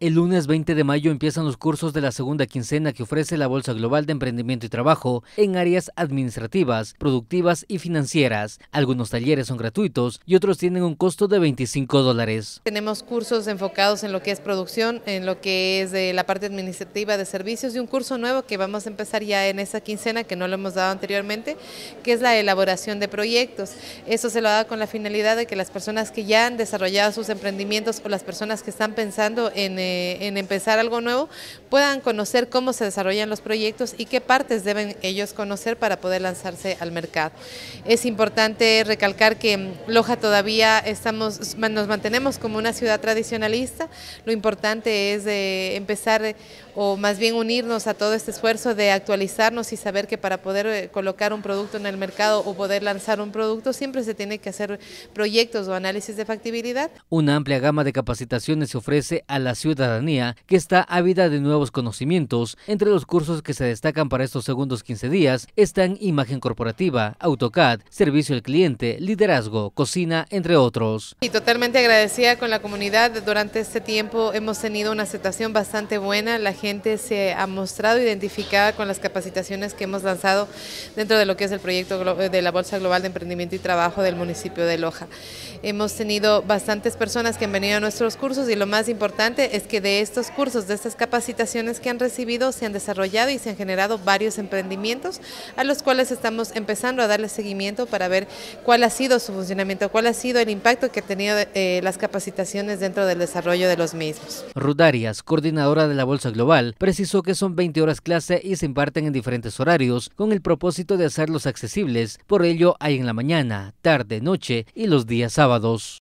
El lunes 20 de mayo empiezan los cursos de la segunda quincena que ofrece la Bolsa Global de Emprendimiento y Trabajo en áreas administrativas, productivas y financieras. Algunos talleres son gratuitos y otros tienen un costo de 25 dólares. Tenemos cursos enfocados en lo que es producción, en lo que es de la parte administrativa de servicios y un curso nuevo que vamos a empezar ya en esa quincena que no lo hemos dado anteriormente, que es la elaboración de proyectos. Eso se lo da con la finalidad de que las personas que ya han desarrollado sus emprendimientos o las personas que están pensando en eh, en empezar algo nuevo, puedan conocer cómo se desarrollan los proyectos y qué partes deben ellos conocer para poder lanzarse al mercado. Es importante recalcar que Loja todavía estamos, nos mantenemos como una ciudad tradicionalista, lo importante es empezar o más bien unirnos a todo este esfuerzo de actualizarnos y saber que para poder eh, colocar un producto en el mercado o poder lanzar un producto siempre se tiene que hacer proyectos o análisis de factibilidad. Una amplia gama de capacitaciones se ofrece a la ciudad ciudadanía que está ávida de nuevos conocimientos. Entre los cursos que se destacan para estos segundos 15 días están imagen corporativa, AutoCAD, servicio al cliente, liderazgo, cocina, entre otros. Y totalmente agradecida con la comunidad. Durante este tiempo hemos tenido una aceptación bastante buena. La gente se ha mostrado identificada con las capacitaciones que hemos lanzado dentro de lo que es el proyecto eh, de la Bolsa Global de Emprendimiento y Trabajo del municipio de Loja. Hemos tenido bastantes personas que han venido a nuestros cursos y lo más importante es que de estos cursos, de estas capacitaciones que han recibido, se han desarrollado y se han generado varios emprendimientos a los cuales estamos empezando a darle seguimiento para ver cuál ha sido su funcionamiento, cuál ha sido el impacto que han tenido eh, las capacitaciones dentro del desarrollo de los mismos. Rudarias, coordinadora de la Bolsa Global, precisó que son 20 horas clase y se imparten en diferentes horarios con el propósito de hacerlos accesibles. Por ello hay en la mañana, tarde, noche y los días sábados.